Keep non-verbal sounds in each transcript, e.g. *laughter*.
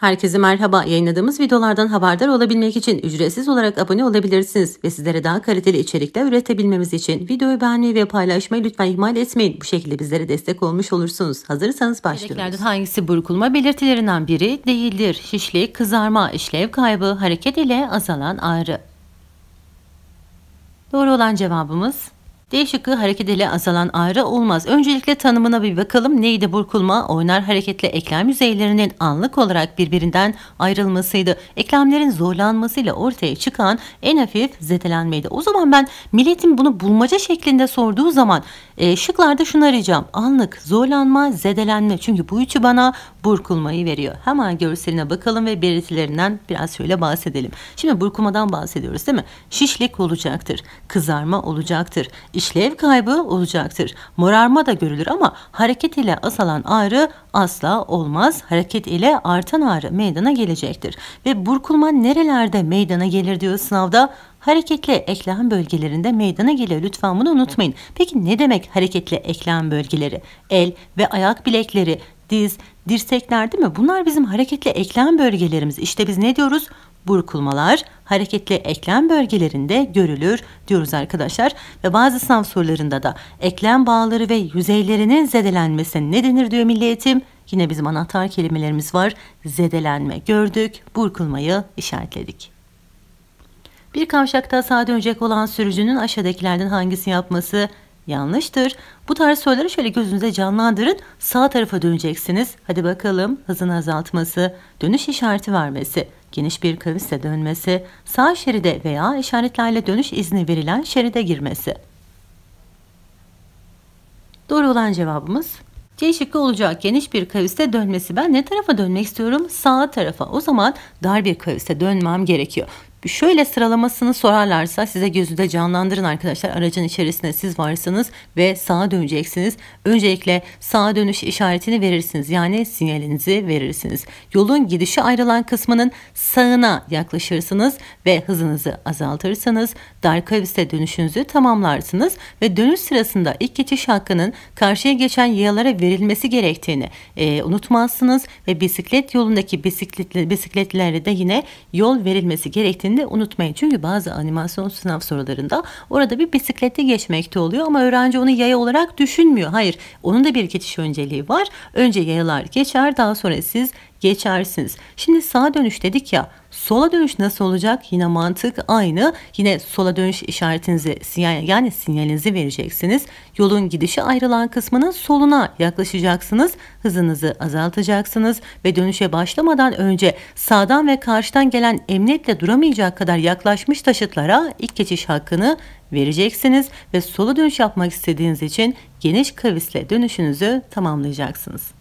Herkese merhaba. Yayınladığımız videolardan haberdar olabilmek için ücretsiz olarak abone olabilirsiniz ve sizlere daha kaliteli içerikler üretebilmemiz için videoyu beğenmeyi ve paylaşmayı lütfen ihmal etmeyin. Bu şekilde bizlere destek olmuş olursunuz. Hazırsanız başlıyoruz. hangisi burkulma belirtilerinden biri değildir? Şişlik, kızarma, işlev kaybı, hareket ile azalan ağrı. Doğru olan cevabımız D şıkkı hareket ile azalan ağrı olmaz. Öncelikle tanımına bir bakalım. Neydi burkulma? Oynar hareketle eklem yüzeylerinin anlık olarak birbirinden ayrılmasıydı. Eklemlerin zorlanmasıyla ortaya çıkan en hafif zedelenmeydi. O zaman ben milletin bunu bulmaca şeklinde sorduğu zaman e, şıklarda şunu arayacağım. Anlık zorlanma, zedelenme. Çünkü bu üçü bana burkulmayı veriyor. Hemen görseline bakalım ve belirtilerinden biraz şöyle bahsedelim. Şimdi burkulmadan bahsediyoruz değil mi? Şişlik olacaktır, kızarma olacaktır, işlev kaybı olacaktır. Morarma da görülür ama hareket ile azalan ağrı asla olmaz. Hareket ile artan ağrı meydana gelecektir. Ve burkulma nerelerde meydana gelir diyor sınavda? hareketli eklem bölgelerinde meydana geliyor. Lütfen bunu unutmayın. Peki ne demek hareketli eklem bölgeleri? El ve ayak bilekleri, diz, dirsekler değil mi? Bunlar bizim hareketli eklem bölgelerimiz. İşte biz ne diyoruz? burkulmalar hareketli eklem bölgelerinde görülür diyoruz arkadaşlar. Ve bazı sınav sorularında da eklem bağları ve yüzeylerinin zedelenmesine ne denir diyor milli Yine bizim anahtar kelimelerimiz var. Zedelenme gördük, burkulmayı işaretledik. Bir kavşakta sağa dönecek olan sürücünün aşağıdakilerden hangisi yapması Yanlıştır. Bu tarz soruları şöyle gözünüze canlandırın. Sağ tarafa döneceksiniz. Hadi bakalım Hızın azaltması, dönüş işareti vermesi, geniş bir kavisle dönmesi, sağ şeride veya işaretlerle dönüş izni verilen şeride girmesi. Doğru olan cevabımız C şıkkı olacak geniş bir kaviste dönmesi. Ben ne tarafa dönmek istiyorum? Sağ tarafa. O zaman dar bir kaviste dönmem gerekiyor. Şöyle sıralamasını sorarlarsa size gözünde canlandırın arkadaşlar. Aracın içerisinde siz varsınız ve sağa döneceksiniz. Öncelikle sağa dönüş işaretini verirsiniz. Yani sinyalinizi verirsiniz. Yolun gidişi ayrılan kısmının sağına yaklaşırsınız ve hızınızı azaltırsanız dar kavis'te dönüşünüzü tamamlarsınız ve dönüş sırasında ilk geçiş hakkının karşıya geçen yayalara verilmesi gerektiğini e, unutmazsınız ve bisiklet yolundaki bisikletli, bisikletlilere de yine yol verilmesi gerektiğini şeklinde unutmayın. Çünkü bazı animasyon sınav sorularında orada bir bisiklette geçmekte oluyor ama öğrenci onu yaya olarak düşünmüyor. Hayır onun da bir geçiş önceliği var. Önce yayalar geçer daha sonra siz geçersiniz. Şimdi sağ dönüş dedik ya Sola dönüş nasıl olacak? Yine mantık aynı. Yine sola dönüş işaretinizi yani sinyalinizi vereceksiniz. Yolun gidişi ayrılan kısmının soluna yaklaşacaksınız. Hızınızı azaltacaksınız ve dönüşe başlamadan önce sağdan ve karşıdan gelen emniyetle duramayacak kadar yaklaşmış taşıtlara ilk geçiş hakkını vereceksiniz ve sola dönüş yapmak istediğiniz için geniş kavisle dönüşünüzü tamamlayacaksınız.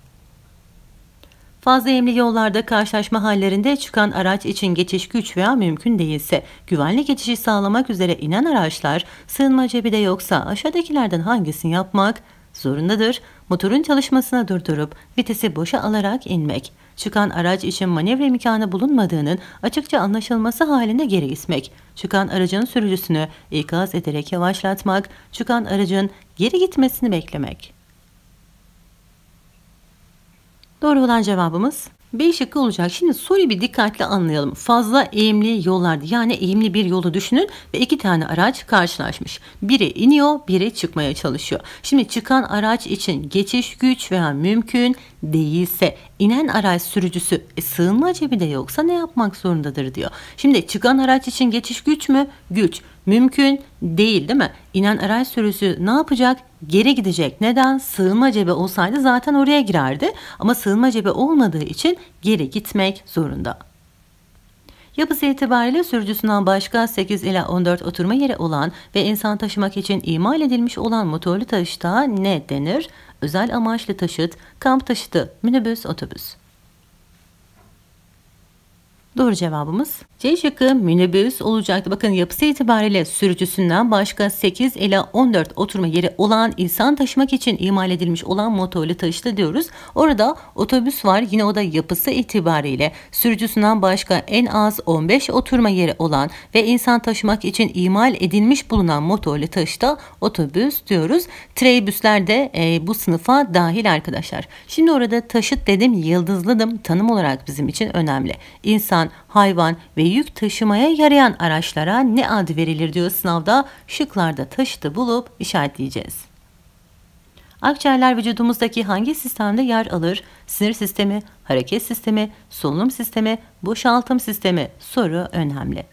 Fazla emli yollarda karşılaşma hallerinde çıkan araç için geçiş güç veya mümkün değilse, güvenli geçişi sağlamak üzere inen araçlar sığınma cebi de yoksa aşağıdakilerden hangisini yapmak zorundadır? Motorun çalışmasına durdurup vitesi boşa alarak inmek. Çıkan araç için manevra imkanı bulunmadığının açıkça anlaşılması halinde geri gitmek. Çıkan aracın sürücüsünü ikaz ederek yavaşlatmak. Çıkan aracın geri gitmesini beklemek. Doğru olan cevabımız B şıkkı olacak. Şimdi soruyu bir dikkatle anlayalım. Fazla eğimli yollardı yani eğimli bir yolu düşünün ve iki tane araç karşılaşmış. Biri iniyor, biri çıkmaya çalışıyor. Şimdi çıkan araç için geçiş güç veya mümkün değilse inen araç sürücüsü e, sığınma cebi de yoksa ne yapmak zorundadır diyor. Şimdi çıkan araç için geçiş güç mü? Güç. Mümkün değil değil mi? İnan araç sürüsü ne yapacak? Geri gidecek. Neden? Sığınma cebi olsaydı zaten oraya girerdi. Ama sığınma cebi olmadığı için geri gitmek zorunda. Yapısı itibariyle sürücüsünden başka 8 ila 14 oturma yeri olan ve insan taşımak için imal edilmiş olan motorlu taşıta ne denir? Özel amaçlı taşıt, kamp taşıtı, minibüs, otobüs. Doğru cevabımız C şıkkı minibüs olacaktı. Bakın yapısı itibariyle sürücüsünden başka 8 ila 14 oturma yeri olan insan taşımak için imal edilmiş olan motorlu taşıtı diyoruz. Orada otobüs var. Yine o da yapısı itibariyle sürücüsünden başka en az 15 oturma yeri olan ve insan taşımak için imal edilmiş bulunan motorlu taşıta otobüs diyoruz. Treybüsler de e, bu sınıfa dahil arkadaşlar. Şimdi orada taşıt dedim, yıldızladım. Tanım olarak bizim için önemli. İnsan insan, hayvan ve yük taşımaya yarayan araçlara ne ad verilir diyor sınavda. Şıklarda taşıtı bulup işaretleyeceğiz. Akciğerler vücudumuzdaki hangi sistemde yer alır? Sinir sistemi, hareket sistemi, solunum sistemi, boşaltım sistemi soru önemli.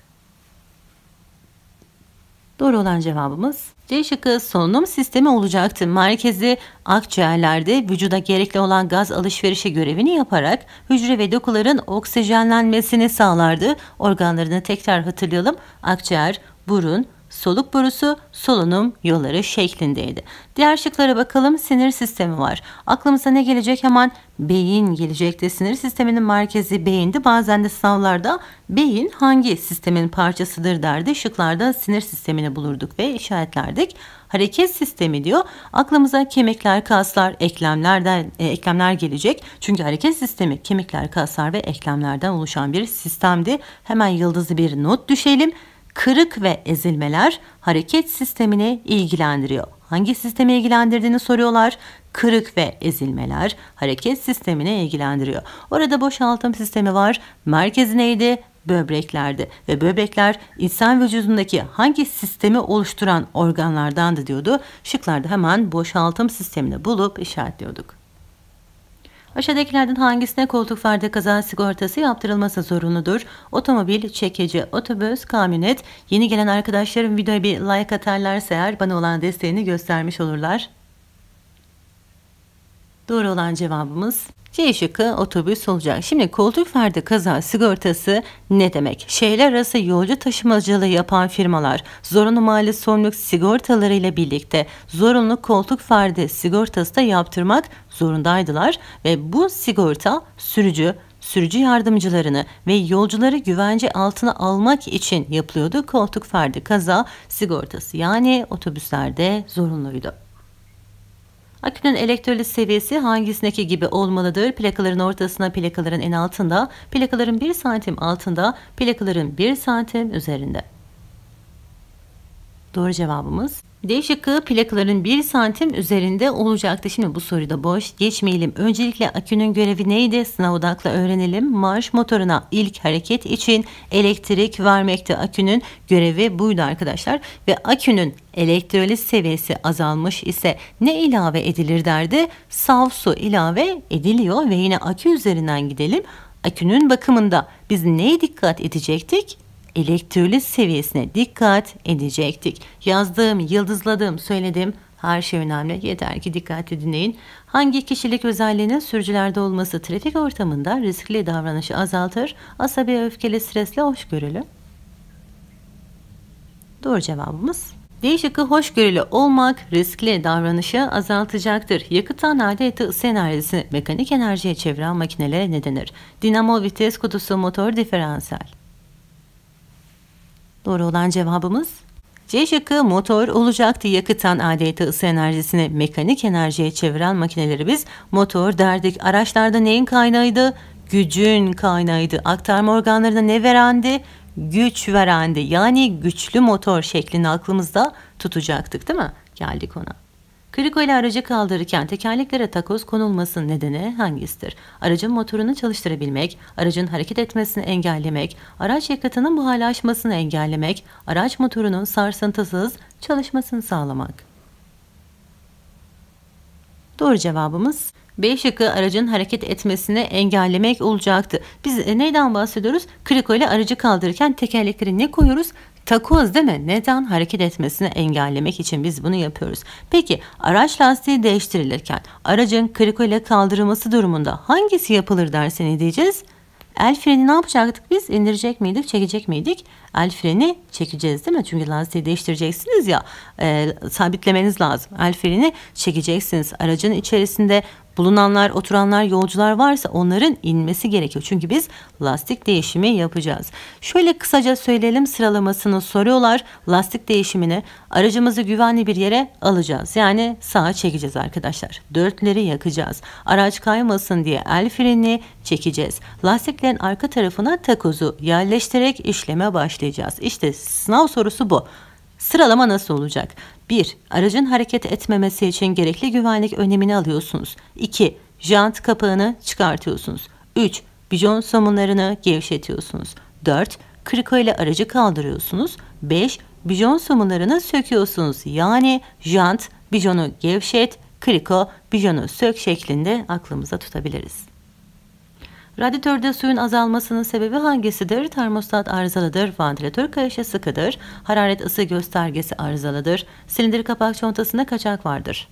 Doğru olan cevabımız C şıkkı solunum sistemi olacaktı. Merkezi akciğerlerde vücuda gerekli olan gaz alışverişi görevini yaparak hücre ve dokuların oksijenlenmesini sağlardı. Organlarını tekrar hatırlayalım. Akciğer, burun, soluk borusu, solunum yolları şeklindeydi. Diğer şıklara bakalım sinir sistemi var. Aklımıza ne gelecek hemen beyin gelecekti. Sinir sisteminin merkezi beyindi. Bazen de sınavlarda beyin hangi sistemin parçasıdır derdi. Şıklarda sinir sistemini bulurduk ve işaretlerdik. Hareket sistemi diyor. Aklımıza kemikler, kaslar, eklemlerden e, eklemler gelecek. Çünkü hareket sistemi kemikler, kaslar ve eklemlerden oluşan bir sistemdi. Hemen yıldızı bir not düşelim kırık ve ezilmeler hareket sistemini ilgilendiriyor. Hangi sistemi ilgilendirdiğini soruyorlar. Kırık ve ezilmeler hareket sistemini ilgilendiriyor. Orada boşaltım sistemi var. Merkezi neydi? böbreklerdi ve böbrekler insan vücudundaki hangi sistemi oluşturan organlardandı diyordu. Şıklarda hemen boşaltım sistemini bulup işaretliyorduk. Aşağıdakilerden hangisine koltuk farda kaza sigortası yaptırılması zorunludur? Otomobil, çekici, otobüs, kamyonet. Yeni gelen arkadaşlarım videoya bir like atarlarsa eğer bana olan desteğini göstermiş olurlar. Doğru olan cevabımız C şıkkı otobüs olacak. Şimdi koltuk ferdi kaza sigortası ne demek? Şehirler arası yolcu taşımacılığı yapan firmalar zorunlu mali sorumluluk sigortaları ile birlikte zorunlu koltuk ferdi sigortası da yaptırmak zorundaydılar ve bu sigorta sürücü, sürücü yardımcılarını ve yolcuları güvence altına almak için yapılıyordu. Koltuk ferdi kaza sigortası yani otobüslerde zorunluydu. Akünün elektrolit seviyesi hangisindeki gibi olmalıdır? Plakaların ortasına, plakaların en altında, plakaların 1 santim altında, plakaların 1 santim üzerinde. Doğru cevabımız D şıkkı plakaların 1 santim üzerinde olacaktı. Şimdi bu soruda boş geçmeyelim. Öncelikle akünün görevi neydi? Sınav odaklı öğrenelim. Marş motoruna ilk hareket için elektrik vermekti. Akünün görevi buydu arkadaşlar. Ve akünün elektrolit seviyesi azalmış ise ne ilave edilir derdi? Saf su ilave ediliyor ve yine akü üzerinden gidelim. Akünün bakımında biz neye dikkat edecektik? elektrolit seviyesine dikkat edecektik. Yazdığım, yıldızladım, söyledim. Her şey önemli. Yeter ki dikkatli dinleyin. Hangi kişilik özelliğinin sürücülerde olması trafik ortamında riskli davranışı azaltır, asabi öfkeli stresle hoşgörülü? Doğru cevabımız D şıkkı hoşgörülü olmak riskli davranışı azaltacaktır. Yakıtan adeta ısı enerjisini mekanik enerjiye çeviren makinelere ne denir? Dinamo, vites kutusu, motor, diferansiyel. Doğru olan cevabımız C şıkkı motor olacaktı yakıtan adeta ısı enerjisini mekanik enerjiye çeviren makineleri biz motor derdik. Araçlarda neyin kaynağıydı? Gücün kaynağıydı. Aktarma organlarına ne verendi? Güç verendi. Yani güçlü motor şeklini aklımızda tutacaktık değil mi? Geldik ona. Kriko ile aracı kaldırırken tekerleklere takoz konulmasının nedeni hangisidir? Aracın motorunu çalıştırabilmek, aracın hareket etmesini engellemek, araç yakıtının buharlaşmasını engellemek, araç motorunun sarsıntısız çalışmasını sağlamak. Doğru cevabımız B şıkkı aracın hareket etmesini engellemek olacaktı. Biz neyden bahsediyoruz? Kriko ile aracı kaldırırken tekerleklere ne koyuyoruz? Takoz değil mi? Neden hareket etmesini engellemek için biz bunu yapıyoruz. Peki araç lastiği değiştirilirken aracın kriko ile kaldırılması durumunda hangisi yapılır derseni diyeceğiz. El freni ne yapacaktık biz? İndirecek miydik, çekecek miydik? El freni çekeceğiz değil mi? Çünkü lastiği değiştireceksiniz ya, e, sabitlemeniz lazım. El freni çekeceksiniz. Aracın içerisinde Bulunanlar, oturanlar, yolcular varsa onların inmesi gerekiyor. Çünkü biz lastik değişimi yapacağız. Şöyle kısaca söyleyelim sıralamasını soruyorlar. Lastik değişimini aracımızı güvenli bir yere alacağız. Yani sağa çekeceğiz arkadaşlar. Dörtleri yakacağız. Araç kaymasın diye el freni çekeceğiz. Lastiklerin arka tarafına takozu yerleştirerek işleme başlayacağız. İşte sınav sorusu bu. Sıralama nasıl olacak? 1. Aracın hareket etmemesi için gerekli güvenlik önemini alıyorsunuz. 2. Jant kapağını çıkartıyorsunuz. 3. Bijon somunlarını gevşetiyorsunuz. 4. Kriko ile aracı kaldırıyorsunuz. 5. Bijon somunlarını söküyorsunuz. Yani jant, bijonu gevşet, kriko, bijonu sök şeklinde aklımıza tutabiliriz. Radyatörde suyun azalmasının sebebi hangisidir? Termostat arızalıdır, vantilatör kayışı sıkıdır, hararet ısı göstergesi arızalıdır, silindir kapak çontasında kaçak vardır.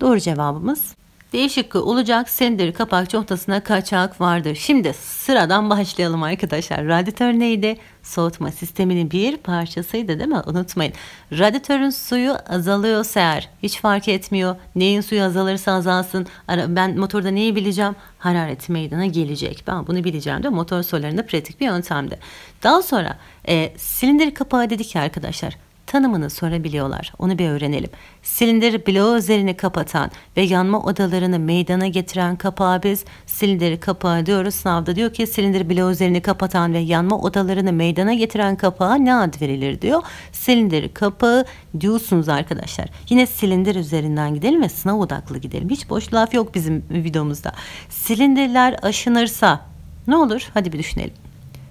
Doğru cevabımız D olacak. Sendir kapak çoktasına kaçak vardır. Şimdi sıradan başlayalım arkadaşlar. Radyatör neydi? Soğutma sisteminin bir parçasıydı değil mi? Unutmayın. Radyatörün suyu azalıyorsa eğer hiç fark etmiyor. Neyin suyu azalırsa azalsın. Ben motorda neyi bileceğim? Hararet meydana gelecek. Ben bunu bileceğim de motor sorularında pratik bir yöntemdi. Daha sonra e, silindir kapağı dedik ya arkadaşlar tanımını sorabiliyorlar. Onu bir öğrenelim. Silindir bloğu üzerini kapatan ve yanma odalarını meydana getiren kapağı biz silindir kapağı diyoruz. Sınavda diyor ki silindir bloğu üzerini kapatan ve yanma odalarını meydana getiren kapağa ne ad verilir diyor. Silindir kapağı diyorsunuz arkadaşlar. Yine silindir üzerinden gidelim ve sınav odaklı gidelim. Hiç boş laf yok bizim videomuzda. Silindirler aşınırsa ne olur? Hadi bir düşünelim.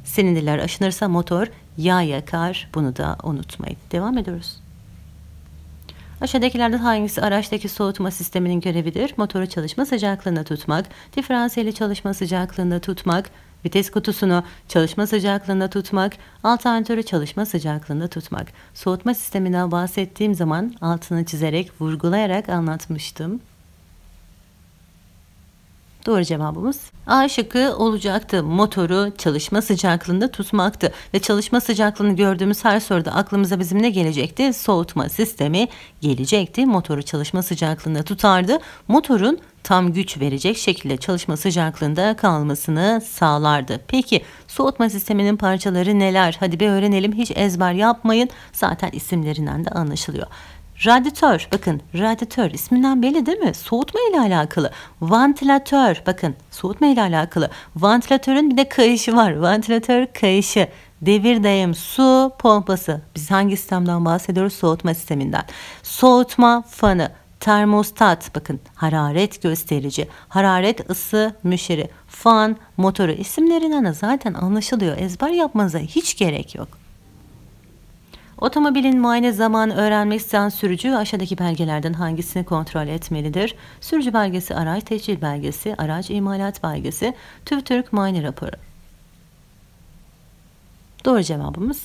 Silindirler aşınırsa motor yağ yakar. Bunu da unutmayın. Devam ediyoruz. Aşağıdakilerden hangisi araçtaki soğutma sisteminin görevidir? Motoru çalışma sıcaklığında tutmak, diferansiyeli çalışma sıcaklığında tutmak, vites kutusunu çalışma sıcaklığında tutmak, alternatörü çalışma sıcaklığında tutmak. Soğutma sisteminden bahsettiğim zaman altını çizerek, vurgulayarak anlatmıştım. Doğru cevabımız A şıkkı olacaktı. Motoru çalışma sıcaklığında tutmaktı ve çalışma sıcaklığını gördüğümüz her soruda aklımıza bizim ne gelecekti? Soğutma sistemi gelecekti. Motoru çalışma sıcaklığında tutardı. Motorun tam güç verecek şekilde çalışma sıcaklığında kalmasını sağlardı. Peki soğutma sisteminin parçaları neler? Hadi bir öğrenelim. Hiç ezber yapmayın. Zaten isimlerinden de anlaşılıyor. Radyatör bakın radyatör isminden belli değil mi? Soğutma ile alakalı. Ventilatör, bakın soğutma ile alakalı. Ventilatörün bir de kayışı var. Ventilatör kayışı. Devir dayım su pompası. Biz hangi sistemden bahsediyoruz? Soğutma sisteminden. Soğutma fanı. Termostat bakın hararet gösterici, hararet ısı müşeri, fan motoru isimlerinden zaten anlaşılıyor. Ezber yapmanıza hiç gerek yok. Otomobilin muayene zamanı öğrenmek isteyen sürücü aşağıdaki belgelerden hangisini kontrol etmelidir? Sürücü belgesi, araç tescil belgesi, araç imalat belgesi, Türk muayene raporu. Doğru cevabımız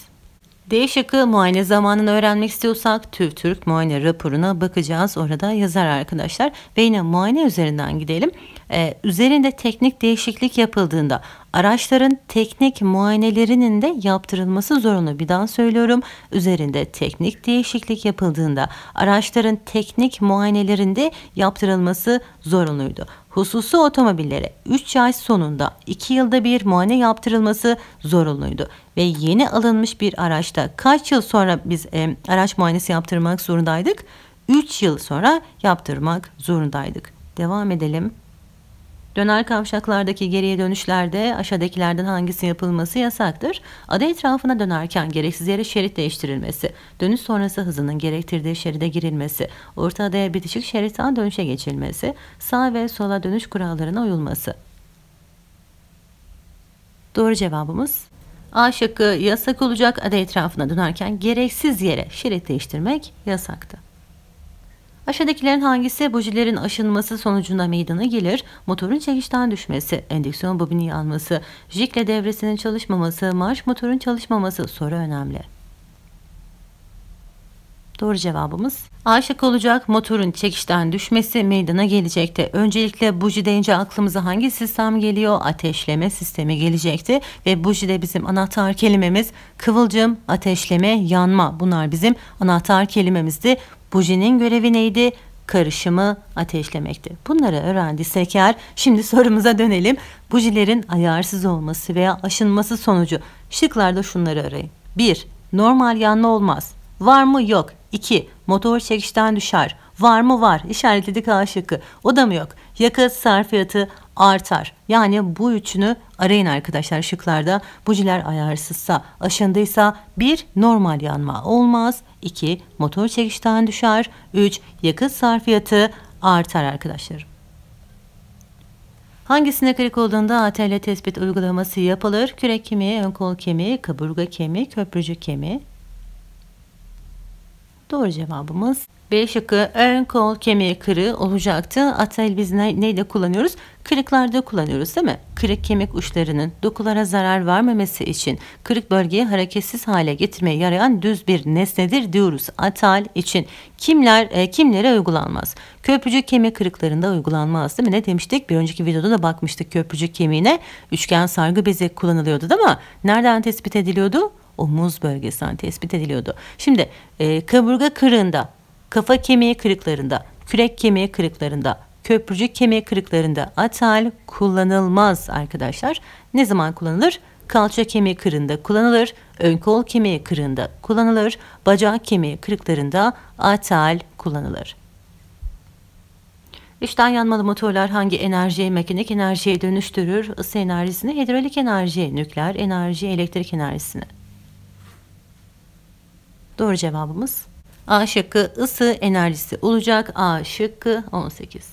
D şıkkı muayene zamanını öğrenmek istiyorsak TÜV Türk muayene raporuna bakacağız. Orada yazar arkadaşlar. Ve yine muayene üzerinden gidelim. Ee, üzerinde teknik değişiklik yapıldığında araçların teknik muayenelerinin de yaptırılması zorunlu. Bir daha söylüyorum. Üzerinde teknik değişiklik yapıldığında araçların teknik muayenelerinde yaptırılması zorunluydu. Hususu otomobillere 3 ay sonunda 2 yılda bir muayene yaptırılması zorunluydu. Ve yeni alınmış bir araçta kaç yıl sonra biz e, araç muayenesi yaptırmak zorundaydık? 3 yıl sonra yaptırmak zorundaydık. Devam edelim. Dönel kavşaklardaki geriye dönüşlerde aşağıdakilerden hangisi yapılması yasaktır? Ada etrafına dönerken gereksiz yere şerit değiştirilmesi, dönüş sonrası hızının gerektirdiği şeride girilmesi, orta adaya bitişik şeritten dönüşe geçilmesi, sağ ve sola dönüş kurallarına uyulması. Doğru cevabımız A şıkkı yasak olacak ada etrafına dönerken gereksiz yere şerit değiştirmek yasaktı. Aşağıdakilerin hangisi bujilerin aşınması sonucunda meydana gelir? Motorun çekişten düşmesi, endüksiyon bobini yanması, jikle devresinin çalışmaması, marş motorun çalışmaması soru önemli. Doğru cevabımız A şık olacak. Motorun çekişten düşmesi meydana gelecekti. Öncelikle buji deyince aklımıza hangi sistem geliyor? Ateşleme sistemi gelecekti ve buji de bizim anahtar kelimemiz. Kıvılcım, ateşleme, yanma bunlar bizim anahtar kelimemizdi. Bujinin görevi neydi? karışımı ateşlemekti. Bunları öğrendiysek eğer şimdi sorumuza dönelim. Bujilerin ayarsız olması veya aşınması sonucu şıklarda şunları arayın. 1. Normal yanma olmaz. Var mı yok. 2. Motor çekişten düşer. Var mı var? İşaretledik A şıkkı. O da mı yok? Yakıt sarfiyatı artar. Yani bu üçünü arayın arkadaşlar şıklarda. Bujiler ayarsızsa, aşındıysa 1. Normal yanma olmaz. 2. Motor çekişten düşer. 3. Yakıt sarfiyatı artar arkadaşlar. Hangisine kırık olduğunda ATL tespit uygulaması yapılır? Kürek kemiği, ön kol kemiği, kaburga kemiği, köprücük kemiği. Doğru cevabımız B şıkkı ön kol kemiği kırığı olacaktı. Atel biz ne, neyle kullanıyoruz? Kırıklarda kullanıyoruz değil mi? Kırık kemik uçlarının dokulara zarar vermemesi için kırık bölgeyi hareketsiz hale getirmeye yarayan düz bir nesnedir diyoruz atal için. Kimler e, kimlere uygulanmaz? Köprücük kemik kırıklarında uygulanmaz değil mi? Ne demiştik? Bir önceki videoda da bakmıştık köprücük kemiğine üçgen sargı bezi kullanılıyordu değil mi? Nereden tespit ediliyordu? omuz bölgesinden tespit ediliyordu. Şimdi e, kaburga kırığında, kafa kemiği kırıklarında, kürek kemiği kırıklarında, köprücük kemiği kırıklarında atal kullanılmaz arkadaşlar. Ne zaman kullanılır? Kalça kemiği kırığında kullanılır, ön kol kemiği kırığında kullanılır, bacak kemiği kırıklarında atal kullanılır. İşten yanmalı motorlar hangi enerjiyi mekanik enerjiye dönüştürür? Isı enerjisini hidrolik enerjiye, nükleer enerjiye, elektrik enerjisine. Doğru cevabımız A şıkkı ısı enerjisi olacak. A şıkkı 18.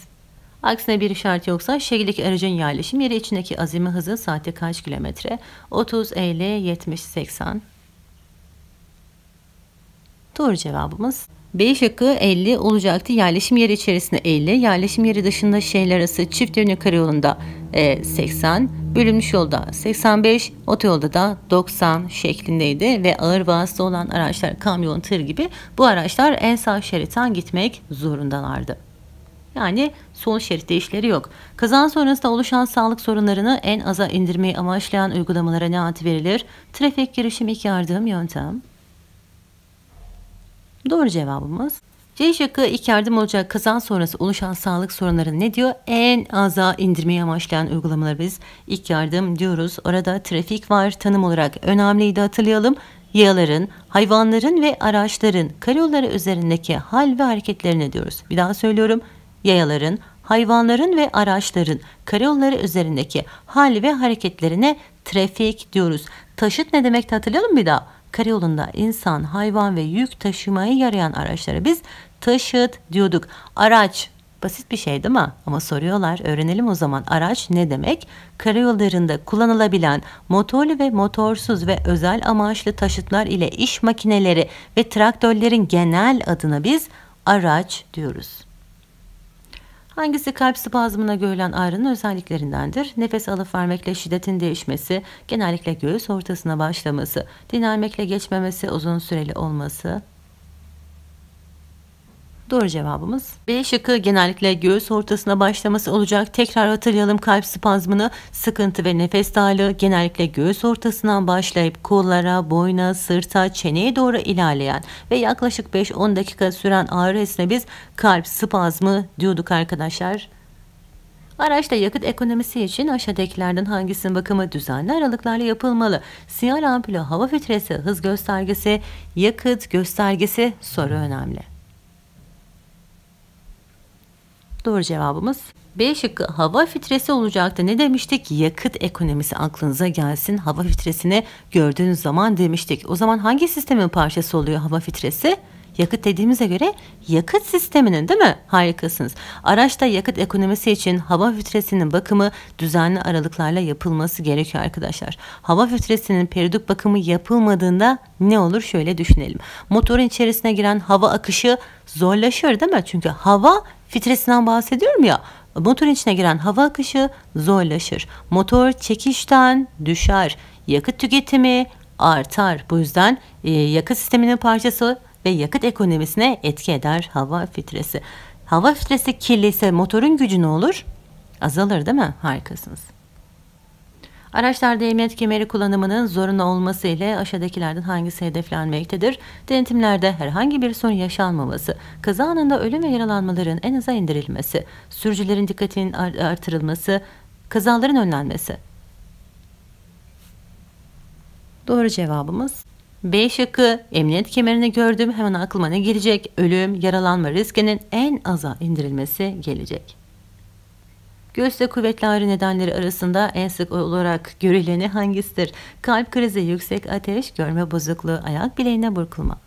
Aksine bir işaret yoksa şekildeki aracın yerleşim yeri içindeki azimi hızı saatte kaç kilometre? 30, 50, 70, 80. Doğru cevabımız B şıkkı 50 olacaktı. Yerleşim yeri içerisinde 50. Yerleşim yeri dışında şehirler arası çift yönlü karayolunda 80. E, bölünmüş yolda 85. Otoyolda da 90 şeklindeydi. Ve ağır vasıta olan araçlar kamyon, tır gibi bu araçlar en sağ şeritten gitmek zorundalardı. Yani sol şeritte işleri yok. Kazan sonrasında oluşan sağlık sorunlarını en aza indirmeyi amaçlayan uygulamalara ne ad verilir? Trafik girişim ilk yardım yöntem. Doğru cevabımız C şıkkı ilk yardım olacak kazan sonrası oluşan sağlık sorunları ne diyor? En aza indirmeyi amaçlayan uygulamaları biz ilk yardım diyoruz. Orada trafik var tanım olarak önemliydi hatırlayalım. Yayaların, hayvanların ve araçların karayolları üzerindeki hal ve hareketlerine diyoruz. Bir daha söylüyorum. Yayaların, hayvanların ve araçların karayolları üzerindeki hal ve hareketlerine trafik diyoruz. Taşıt ne demek hatırlayalım bir daha karayolunda insan, hayvan ve yük taşımaya yarayan araçlara biz taşıt diyorduk. Araç Basit bir şey değil mi? Ama soruyorlar. Öğrenelim o zaman. Araç ne demek? Karayollarında kullanılabilen motorlu ve motorsuz ve özel amaçlı taşıtlar ile iş makineleri ve traktörlerin genel adına biz araç diyoruz. Hangisi kalp spazmına görülen ağrının özelliklerindendir? Nefes alıp vermekle şiddetin değişmesi, genellikle göğüs ortasına başlaması, dinlenmekle geçmemesi, uzun süreli olması, Doğru cevabımız B şıkkı genellikle göğüs ortasına başlaması olacak. Tekrar hatırlayalım kalp spazmını, sıkıntı ve nefes darlığı genellikle göğüs ortasından başlayıp kollara, boyna, sırta, çeneye doğru ilerleyen ve yaklaşık 5-10 dakika süren ağrı biz kalp spazmı diyorduk arkadaşlar. Araçta yakıt ekonomisi için aşağıdakilerden hangisinin bakımı düzenli aralıklarla yapılmalı? Siyah ampulü hava filtresi, hız göstergesi, yakıt göstergesi soru önemli. Doğru cevabımız B şıkkı hava filtresi olacaktı. Ne demiştik? Yakıt ekonomisi aklınıza gelsin. Hava filtresini gördüğünüz zaman demiştik. O zaman hangi sistemin parçası oluyor hava filtresi? Yakıt dediğimize göre yakıt sisteminin değil mi? Harikasınız. Araçta yakıt ekonomisi için hava filtresinin bakımı düzenli aralıklarla yapılması gerekiyor arkadaşlar. Hava filtresinin periyodik bakımı yapılmadığında ne olur şöyle düşünelim. Motorun içerisine giren hava akışı zorlaşır değil mi? Çünkü hava Fitresinden bahsediyorum ya. Motorun içine giren hava akışı zorlaşır. Motor çekişten düşer. Yakıt tüketimi artar. Bu yüzden e, yakıt sisteminin parçası ve yakıt ekonomisine etki eder hava filtresi. Hava filtresi kirliyse motorun gücü ne olur? Azalır değil mi? Harikasınız. Araçlar emniyet kemeri kullanımının zorunlu olması ile aşağıdakilerden hangisi hedeflenmektedir? Denetimlerde herhangi bir sorun yaşanmaması, kaza anında ölüm ve yaralanmaların en aza indirilmesi, sürücülerin dikkatinin artırılması, kazaların önlenmesi. Doğru cevabımız B şıkkı emniyet kemerini gördüm hemen aklıma ne gelecek? Ölüm, yaralanma riskinin en aza indirilmesi gelecek. Göğüste kuvvetli ağrı nedenleri arasında en sık olarak görüleni hangisidir? Kalp krizi, yüksek ateş, görme bozukluğu, ayak bileğine burkulma.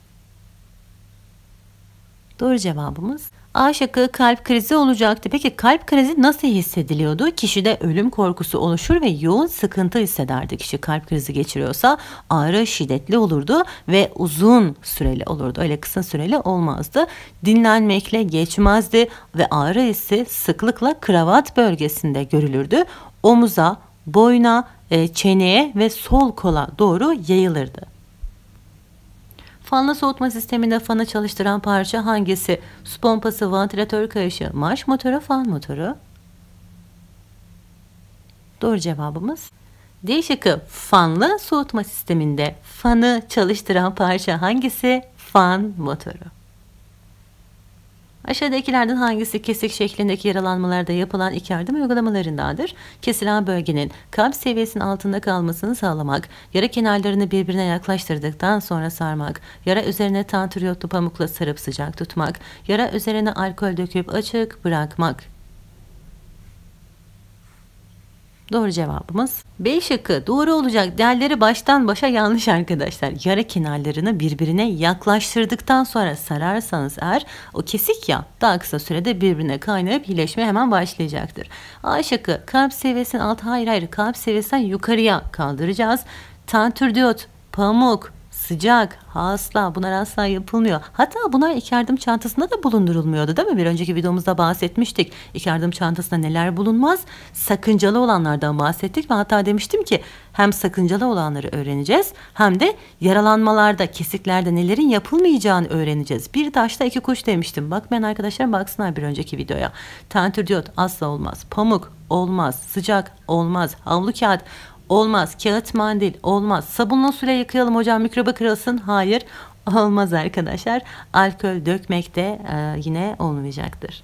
Doğru cevabımız A şıkkı kalp krizi olacaktı. Peki kalp krizi nasıl hissediliyordu? Kişide ölüm korkusu oluşur ve yoğun sıkıntı hissederdi. Kişi kalp krizi geçiriyorsa ağrı şiddetli olurdu ve uzun süreli olurdu. Öyle kısa süreli olmazdı. Dinlenmekle geçmezdi ve ağrı hissi sıklıkla kravat bölgesinde görülürdü. Omuza, boyna, e, çeneye ve sol kola doğru yayılırdı. Fanlı soğutma sisteminde fanı çalıştıran parça hangisi? Su pompası, vantilatör kayışı, marş motoru, fan motoru. Doğru cevabımız D şıkkı fanlı soğutma sisteminde fanı çalıştıran parça hangisi? Fan motoru. Aşağıdakilerden hangisi kesik şeklindeki yaralanmalarda yapılan iki yardım uygulamalarındandır? Kesilen bölgenin kalp seviyesinin altında kalmasını sağlamak, yara kenarlarını birbirine yaklaştırdıktan sonra sarmak, yara üzerine tantriyotlu pamukla sarıp sıcak tutmak, yara üzerine alkol döküp açık bırakmak. Doğru cevabımız B şıkkı. Doğru olacak değerleri baştan başa yanlış arkadaşlar. Yara kenarlarını birbirine yaklaştırdıktan sonra sararsanız eğer o kesik ya daha kısa sürede birbirine kaynayıp iyileşme hemen başlayacaktır. A şıkkı. Kalp seviyesinin altı hayır hayır kalp seviyesinden yukarıya kaldıracağız. Tantür pamuk, sıcak, asla bunlar asla yapılmıyor. Hatta bunlar ilk yardım çantasında da bulundurulmuyordu değil mi? Bir önceki videomuzda bahsetmiştik. İlk yardım çantasında neler bulunmaz? Sakıncalı olanlardan bahsettik ve hatta demiştim ki hem sakıncalı olanları öğreneceğiz hem de yaralanmalarda, kesiklerde nelerin yapılmayacağını öğreneceğiz. Bir taşla iki kuş demiştim. Bak ben arkadaşlarım baksınlar bir önceki videoya. Tentür diyot asla olmaz. Pamuk olmaz. Sıcak olmaz. Havlu kağıt Olmaz. Kağıt mandil olmaz. Sabunla suyla yıkayalım hocam mikroba kırılsın. Hayır olmaz arkadaşlar. Alkol dökmek de e, yine olmayacaktır.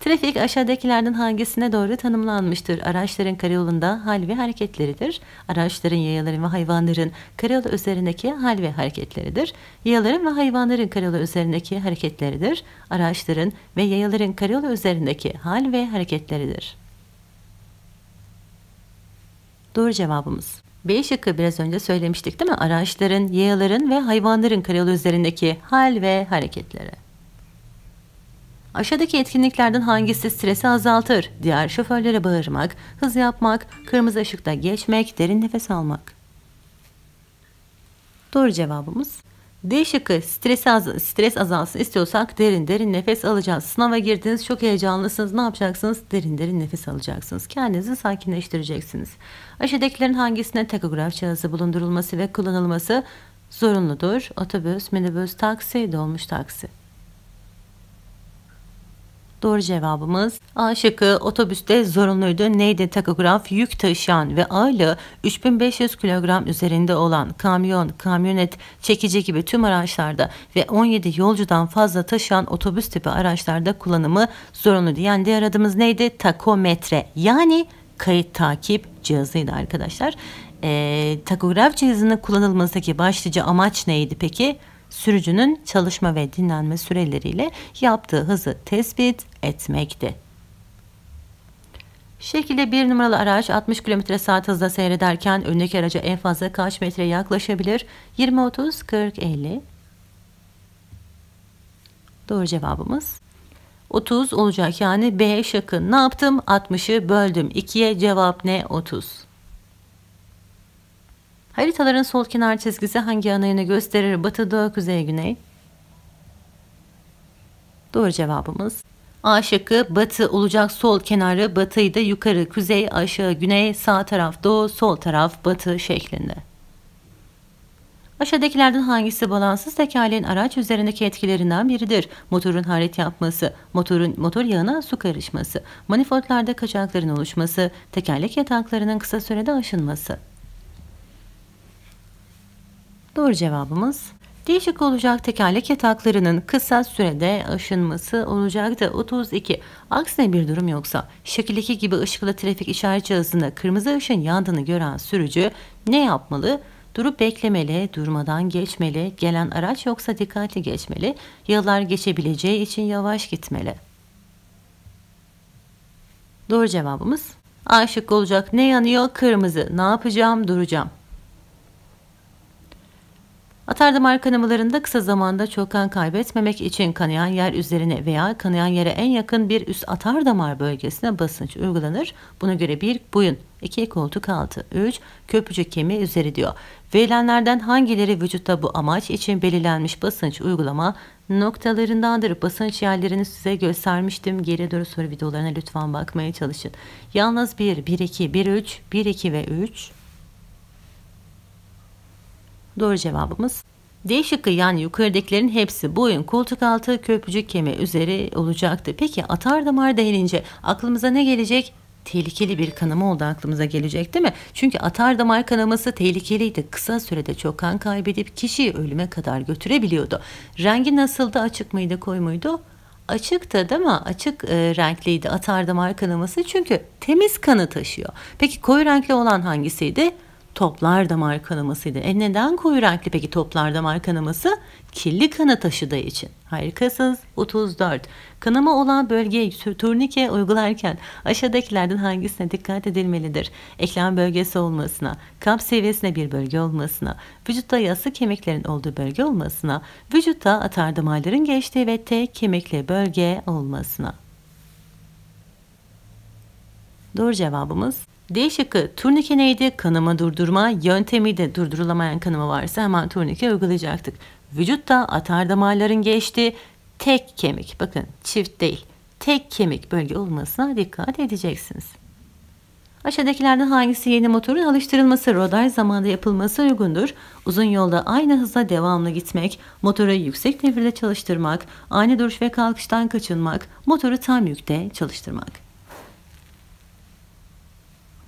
Trafik aşağıdakilerden hangisine doğru tanımlanmıştır? Araçların karayolunda hal ve hareketleridir. Araçların, yayaların ve hayvanların karayolu üzerindeki hal ve hareketleridir. Yayaların ve hayvanların karayolu üzerindeki hareketleridir. Araçların ve yayaların karayolu üzerindeki hal ve hareketleridir. Doğru cevabımız. B şıkkı biraz önce söylemiştik değil mi? Araçların, yayaların ve hayvanların karayolu üzerindeki hal ve hareketleri. Aşağıdaki etkinliklerden hangisi stresi azaltır? Diğer şoförlere bağırmak, hız yapmak, kırmızı ışıkta geçmek, derin nefes almak. Doğru cevabımız D şıkkı stres, az, stres azalsın istiyorsak derin derin nefes alacağız. Sınava girdiniz çok heyecanlısınız ne yapacaksınız? Derin derin nefes alacaksınız. Kendinizi sakinleştireceksiniz. Aşağıdakilerin hangisine takograf cihazı bulundurulması ve kullanılması zorunludur? Otobüs, minibüs, taksi, dolmuş taksi. Doğru cevabımız A şıkkı otobüste zorunluydu. Neydi takograf yük taşıyan ve ağırlığı 3500 kilogram üzerinde olan kamyon, kamyonet, çekici gibi tüm araçlarda ve 17 yolcudan fazla taşıyan otobüs tipi araçlarda kullanımı zorunluydu. Yani diğer adımız neydi? Takometre yani kayıt takip cihazıydı arkadaşlar. E, takograf cihazının kullanılmasındaki başlıca amaç neydi peki? sürücünün çalışma ve dinlenme süreleriyle yaptığı hızı tespit etmekti. Şekilde bir numaralı araç 60 km saat hızla seyrederken öndeki araca en fazla kaç metre yaklaşabilir? 20, 30, 40, 50. Doğru cevabımız 30 olacak yani B şakı. Ne yaptım? 60'ı böldüm. 2'ye cevap ne? 30. Haritaların sol kenar çizgisi hangi anayını gösterir? Batı, doğu, kuzey, güney. Doğru cevabımız. A şıkkı batı olacak sol kenarı batıyı da yukarı, kuzey, aşağı, güney, sağ taraf, doğu, sol taraf, batı şeklinde. Aşağıdakilerden hangisi balanssız tekerleğin araç üzerindeki etkilerinden biridir? Motorun haret yapması, motorun motor yağına su karışması, manifoldlarda kaçakların oluşması, tekerlek yataklarının kısa sürede aşınması. Doğru cevabımız Değişik olacak tekerlek yataklarının kısa sürede aşınması olacaktı. 32. Aksine bir durum yoksa şekil 2 gibi ışıklı trafik işaret cihazında kırmızı ışın yandığını gören sürücü ne yapmalı? Durup beklemeli, durmadan geçmeli, gelen araç yoksa dikkatli geçmeli, yıllar geçebileceği için yavaş gitmeli. Doğru cevabımız A şıkkı olacak. Ne yanıyor? Kırmızı. Ne yapacağım? Duracağım. Atardamark kanamalarında kısa zamanda çok kan kaybetmemek için kanayan yer üzerine veya kanayan yere en yakın bir üst atardamar bölgesine basınç uygulanır. Buna göre bir boyun, 2 koltuk altı, 3 köprücük kemiği üzeri diyor. Verilenlerden hangileri vücutta bu amaç için belirlenmiş basınç uygulama noktalarındandır. Basınç yerlerini size göstermiştim. Geriye doğru soru videolarına lütfen bakmaya çalışın. Yalnız 1, 1, 2, 1, 3, 1, 2 ve 3 Doğru cevabımız D şıkkı yani yukarıdakilerin hepsi boyun, koltuk altı, köprücük kemiği üzeri olacaktı. Peki atar damar değilince aklımıza ne gelecek? tehlikeli bir kanama oldu aklımıza gelecek değil mi? Çünkü atar damar kanaması tehlikeliydi. Kısa sürede çok kan kaybedip kişiyi ölüme kadar götürebiliyordu. Rengi nasıldı? Açık mıydı, koyu muydu? Açıktı değil mi? Açık e, renkliydi atar damar kanaması çünkü temiz kanı taşıyor. Peki koyu renkli olan hangisiydi? toplar damar kanamasıydı. E neden koyu renkli peki toplar damar kanaması? Kirli kanı taşıdığı için. Harikasınız. 34. Kanama olan bölgeye turnike uygularken aşağıdakilerden hangisine dikkat edilmelidir? Eklem bölgesi olmasına, kap seviyesine bir bölge olmasına, vücutta yassı kemiklerin olduğu bölge olmasına, vücutta atardamarların geçtiği ve tek kemikli bölge olmasına. Doğru cevabımız D şıkkı turnike neydi? Kanama durdurma yöntemi de durdurulamayan kanama varsa hemen turnike uygulayacaktık. Vücutta atar damarların geçtiği tek kemik bakın çift değil tek kemik bölge olmasına dikkat edeceksiniz. Aşağıdakilerden hangisi yeni motorun alıştırılması rodaj zamanda yapılması uygundur? Uzun yolda aynı hızla devamlı gitmek, motoru yüksek devirde çalıştırmak, ani duruş ve kalkıştan kaçınmak, motoru tam yükte çalıştırmak.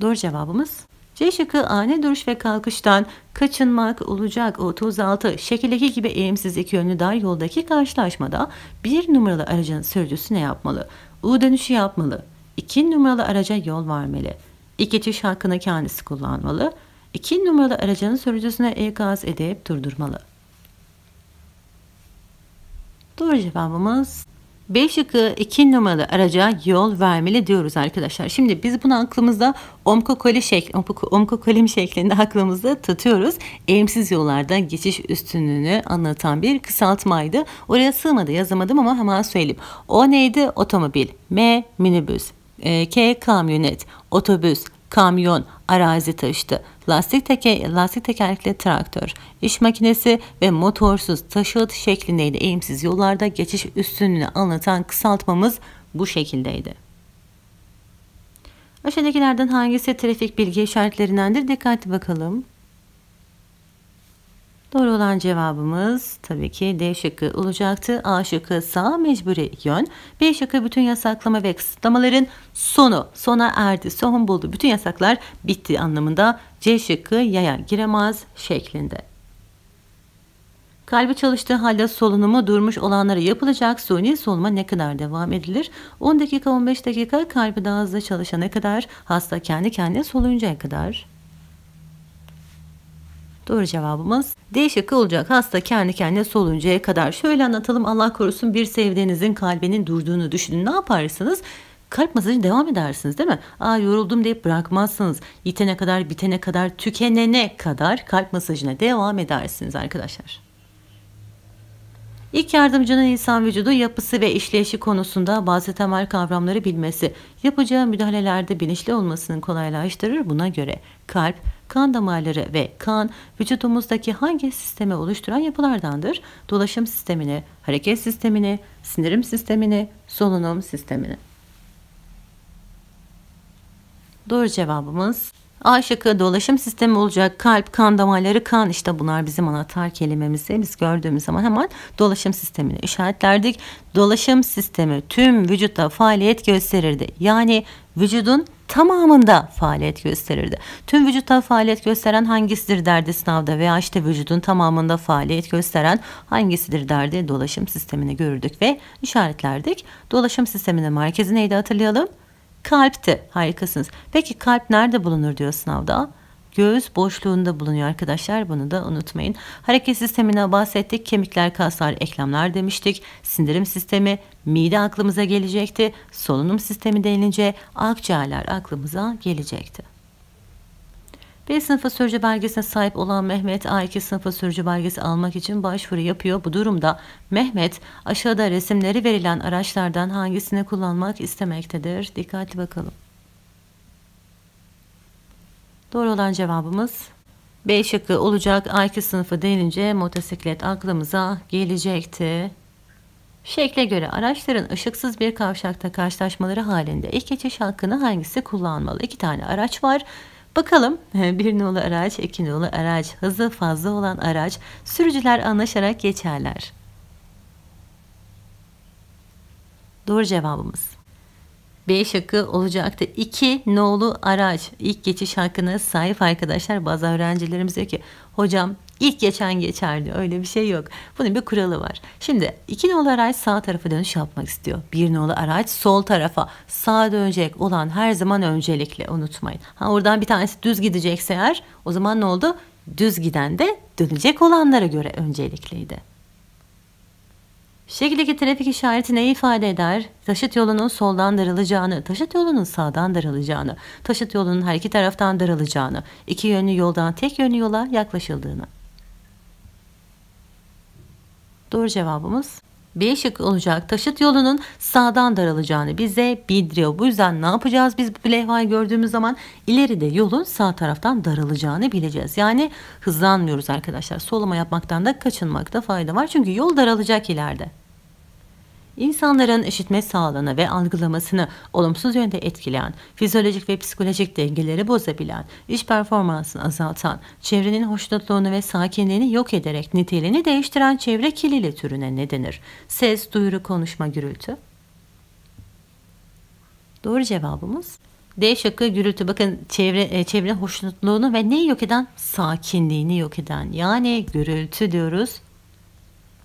Doğru cevabımız C şıkkı ani duruş ve kalkıştan kaçınmak olacak. 36 şekildeki gibi eğimsiz iki yönlü dar yoldaki karşılaşmada bir numaralı aracın sürücüsü ne yapmalı? U dönüşü yapmalı. 2 numaralı araca yol vermeli. İki geçiş hakkını kendisi kullanmalı. 2 numaralı aracın sürücüsüne ikaz edip durdurmalı. Doğru cevabımız 5 şıkkı 2 numaralı araca yol vermeli diyoruz arkadaşlar. Şimdi biz bunu aklımızda omkokoli şekli, omkokolim şeklinde aklımızda tutuyoruz. Eğimsiz yollarda geçiş üstünlüğünü anlatan bir kısaltmaydı. Oraya sığmadı yazamadım ama hemen söyleyeyim. O neydi? Otomobil. M minibüs. E, K kamyonet. Otobüs kamyon arazi taşıdı lastik, teke, lastik tekerlekli traktör, iş makinesi ve motorsuz taşıt şeklindeydi. Eğimsiz yollarda geçiş üstünlüğünü anlatan kısaltmamız bu şekildeydi. Aşağıdakilerden hangisi trafik bilgi işaretlerindendir? Dikkatli bakalım. Doğru olan cevabımız tabii ki D şıkkı olacaktı. A şıkkı sağ mecburi yön. B şıkkı bütün yasaklama ve kısıtlamaların sonu. Sona erdi. Son buldu. Bütün yasaklar bitti anlamında. C şıkkı yaya giremez şeklinde. Kalbi çalıştığı halde solunumu durmuş olanlara yapılacak suni solunma ne kadar devam edilir? 10 dakika 15 dakika kalbi daha hızlı çalışana kadar hasta kendi kendine soluncaya kadar. Doğru cevabımız D şıkkı olacak. Hasta kendi kendine soluncaya kadar. Şöyle anlatalım Allah korusun bir sevdiğinizin kalbinin durduğunu düşünün. Ne yaparsınız? kalp masajı devam edersiniz değil mi? Aa yoruldum deyip bırakmazsınız. Yitene kadar, bitene kadar, tükenene kadar kalp masajına devam edersiniz arkadaşlar. İlk yardımcının insan vücudu yapısı ve işleyişi konusunda bazı temel kavramları bilmesi, yapacağı müdahalelerde bilinçli olmasını kolaylaştırır buna göre. Kalp, kan damarları ve kan vücudumuzdaki hangi sistemi oluşturan yapılardandır? Dolaşım sistemini, hareket sistemini, sinirim sistemini, solunum sistemini. Doğru cevabımız A şıkkı dolaşım sistemi olacak. Kalp, kan damarları, kan işte bunlar bizim anahtar kelimemizi. Biz gördüğümüz zaman hemen dolaşım sistemini işaretlerdik. Dolaşım sistemi tüm vücutta faaliyet gösterirdi. Yani vücudun tamamında faaliyet gösterirdi. Tüm vücutta faaliyet gösteren hangisidir derdi sınavda veya işte vücudun tamamında faaliyet gösteren hangisidir derdi dolaşım sistemini görürdük ve işaretlerdik. Dolaşım sisteminin merkezi neydi hatırlayalım? Kalpti. Harikasınız. Peki kalp nerede bulunur diyor sınavda? Göğüs boşluğunda bulunuyor arkadaşlar. Bunu da unutmayın. Hareket sistemine bahsettik. Kemikler, kaslar, eklemler demiştik. Sindirim sistemi, mide aklımıza gelecekti. Solunum sistemi denince akciğerler aklımıza gelecekti. B sınıfı sürücü belgesine sahip olan Mehmet A2 sınıfı sürücü belgesi almak için başvuru yapıyor. Bu durumda Mehmet aşağıda resimleri verilen araçlardan hangisini kullanmak istemektedir? Dikkatli bakalım. Doğru olan cevabımız B şıkkı olacak. A2 sınıfı denilince motosiklet aklımıza gelecekti. Şekle göre araçların ışıksız bir kavşakta karşılaşmaları halinde ilk geçiş hakkını hangisi kullanmalı? İki tane araç var. Bakalım *laughs* bir nolu araç, iki nolu araç, hızı fazla olan araç, sürücüler anlaşarak geçerler. Doğru cevabımız. B şakı olacaktı. 2 nolu araç ilk geçiş hakkına sahip arkadaşlar. Bazı öğrencilerimiz diyor ki Hocam ilk geçen geçerdi öyle bir şey yok. Bunun bir kuralı var. Şimdi iki nolu araç sağ tarafa dönüş yapmak istiyor. Bir nolu araç sol tarafa sağa dönecek olan her zaman öncelikle unutmayın. Ha, oradan bir tanesi düz gidecekse eğer o zaman ne oldu? Düz giden de dönecek olanlara göre öncelikliydi. Şekildeki trafik işareti neyi ifade eder? Taşıt yolunun soldan daralacağını, taşıt yolunun sağdan daralacağını, taşıt yolunun her iki taraftan daralacağını, iki yönlü yoldan tek yönlü yola yaklaşıldığını. Doğru cevabımız B şık olacak. Taşıt yolunun sağdan daralacağını bize bildiriyor. Bu yüzden ne yapacağız? Biz bu levhayı gördüğümüz zaman ileride yolun sağ taraftan daralacağını bileceğiz. Yani hızlanmıyoruz arkadaşlar. Soluma yapmaktan da kaçınmakta fayda var. Çünkü yol daralacak ileride. İnsanların işitme sağlığını ve algılamasını olumsuz yönde etkileyen, fizyolojik ve psikolojik dengeleri bozabilen, iş performansını azaltan, çevrenin hoşnutluğunu ve sakinliğini yok ederek niteliğini değiştiren çevre kirliliği türüne ne denir? Ses, duyuru, konuşma, gürültü. Doğru cevabımız D şıkkı gürültü. Bakın çevre e, çevrenin hoşnutluğunu ve neyi yok eden? Sakinliğini yok eden. Yani gürültü diyoruz.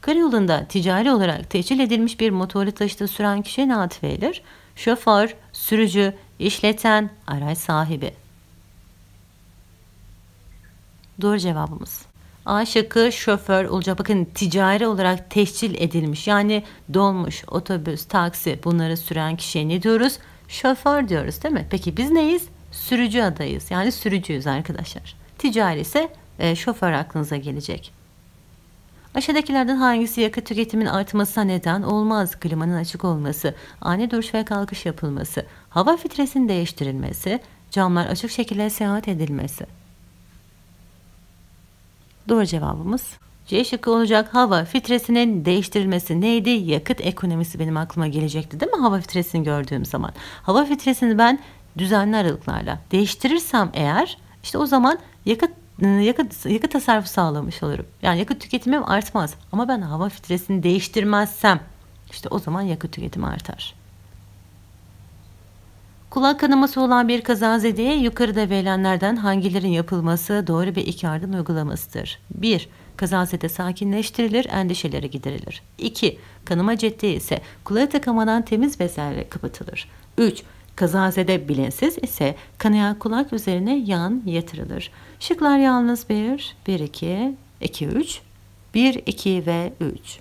Karayolunda ticari olarak tescil edilmiş bir motorlu taşıtı süren kişi ne atfedilir? Şoför, sürücü, işleten, araç sahibi. Doğru cevabımız. A şıkkı şoför olacak. Bakın ticari olarak teşkil edilmiş. Yani dolmuş, otobüs, taksi bunları süren kişiye ne diyoruz? Şoför diyoruz değil mi? Peki biz neyiz? Sürücü adayız. Yani sürücüyüz arkadaşlar. Ticari ise e, şoför aklınıza gelecek. Aşağıdakilerden hangisi yakıt tüketimin artmasına neden olmaz? Klimanın açık olması, ani duruş ve kalkış yapılması, hava filtresinin değiştirilmesi, camlar açık şekilde seyahat edilmesi. Doğru cevabımız C şıkkı olacak hava filtresinin değiştirilmesi neydi? Yakıt ekonomisi benim aklıma gelecekti değil mi hava filtresini gördüğüm zaman? Hava filtresini ben düzenli aralıklarla değiştirirsem eğer işte o zaman yakıt e, yakıt, yakıt tasarrufu sağlamış olurum. Yani yakıt tüketimim artmaz. Ama ben hava filtresini değiştirmezsem işte o zaman yakıt tüketimi artar. Kulak kanaması olan bir kazazedeye yukarıda verilenlerden hangilerin yapılması doğru bir ilk yardım uygulamasıdır? 1. Kazazede sakinleştirilir, endişelere giderilir. 2. Kanama ciddi ise kulağı takamadan temiz bezlerle kapatılır. 3. Kazazede bilinsiz ise kanayan kulak üzerine yağın yatırılır. Şıklar yalnız 1, 1, 2, 2, 3, 1, 2 ve 3.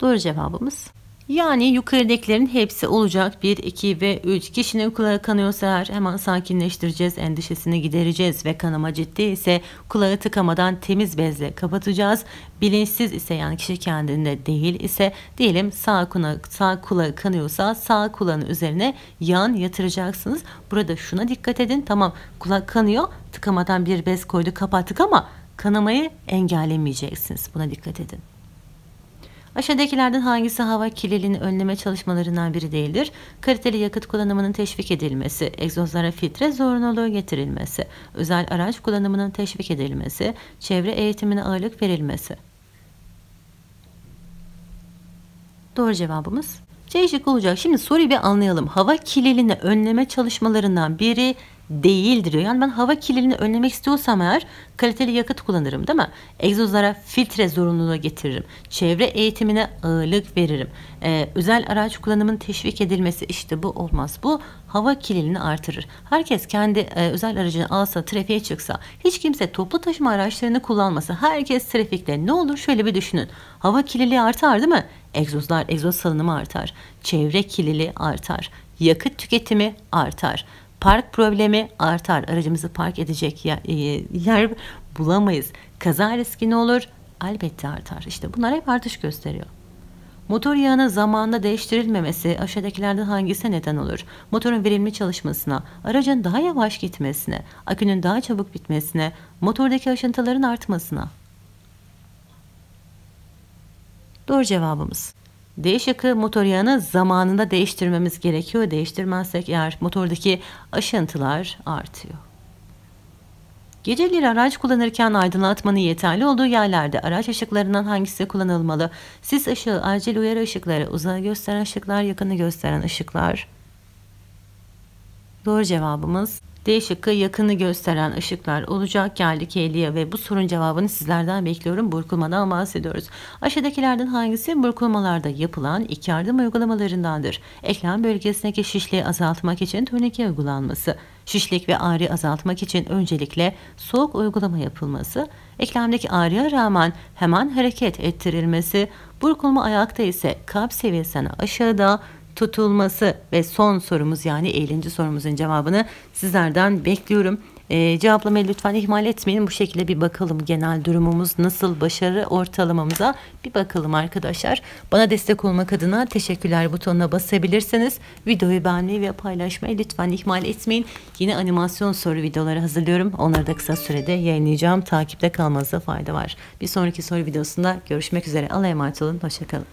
Doğru cevabımız yani yukarıdakilerin hepsi olacak. 1, 2 ve 3. Kişinin kulağı kanıyorsa eğer hemen sakinleştireceğiz, endişesini gidereceğiz ve kanama ciddi ise kulağı tıkamadan temiz bezle kapatacağız. Bilinçsiz ise yani kişi kendinde değil ise diyelim sağ, kuna, sağ kulağı kanıyorsa sağ kulağın üzerine yan yatıracaksınız. Burada şuna dikkat edin. Tamam kulak kanıyor tıkamadan bir bez koydu kapattık ama kanamayı engellemeyeceksiniz. Buna dikkat edin. Aşağıdakilerden hangisi hava kirliliğini önleme çalışmalarından biri değildir? Kaliteli yakıt kullanımının teşvik edilmesi, egzozlara filtre zorunluluğu getirilmesi, özel araç kullanımının teşvik edilmesi, çevre eğitimine ağırlık verilmesi. Doğru cevabımız C şıkkı olacak. Şimdi soruyu bir anlayalım. Hava kirliliğini önleme çalışmalarından biri değildir diyor. Yani ben hava kirliliğini önlemek istiyorsam eğer kaliteli yakıt kullanırım değil mi? Egzozlara filtre zorunluluğu getiririm. Çevre eğitimine ağırlık veririm. Ee, özel araç kullanımının teşvik edilmesi işte bu olmaz. Bu hava kirliliğini artırır. Herkes kendi e, özel aracını alsa, trafiğe çıksa, hiç kimse toplu taşıma araçlarını kullanmasa, herkes trafikte ne olur şöyle bir düşünün. Hava kirliliği artar değil mi? Egzozlar, egzoz salınımı artar. Çevre kirliliği artar. Yakıt tüketimi artar. Park problemi artar. Aracımızı park edecek e, yer bulamayız. Kaza riski ne olur? Elbette artar. İşte bunlar hep artış gösteriyor. Motor yağının zamanında değiştirilmemesi aşağıdakilerden hangisi neden olur? Motorun verimli çalışmasına, aracın daha yavaş gitmesine, akünün daha çabuk bitmesine, motordaki aşıntıların artmasına. Doğru cevabımız. D şıkkı motor yağını zamanında değiştirmemiz gerekiyor. Değiştirmezsek eğer motordaki aşıntılar artıyor. Geceleri araç kullanırken aydınlatmanın yeterli olduğu yerlerde araç ışıklarından hangisi kullanılmalı? Sis ışığı, acil uyarı ışıkları, uzağı gösteren ışıklar, yakını gösteren ışıklar. Doğru cevabımız D şıkkı yakını gösteren ışıklar olacak. Geldik 50'ye ve bu sorun cevabını sizlerden bekliyorum. Burkulmadan bahsediyoruz. Aşağıdakilerden hangisi burkulmalarda yapılan iki yardım uygulamalarındandır? Eklem bölgesindeki şişliği azaltmak için turnike uygulanması. Şişlik ve ağrı azaltmak için öncelikle soğuk uygulama yapılması, eklemdeki ağrıya rağmen hemen hareket ettirilmesi, burkulma ayakta ise kalp seviyesine aşağıda tutulması ve son sorumuz yani 50. sorumuzun cevabını sizlerden bekliyorum. E, cevaplamayı lütfen ihmal etmeyin. Bu şekilde bir bakalım genel durumumuz nasıl başarı ortalamamıza bir bakalım arkadaşlar. Bana destek olmak adına teşekkürler butonuna basabilirsiniz. Videoyu beğenmeyi ve paylaşmayı lütfen ihmal etmeyin. Yine animasyon soru videoları hazırlıyorum. Onları da kısa sürede yayınlayacağım. Takipte kalmanıza fayda var. Bir sonraki soru videosunda görüşmek üzere. Allah'a emanet olun. Hoşçakalın.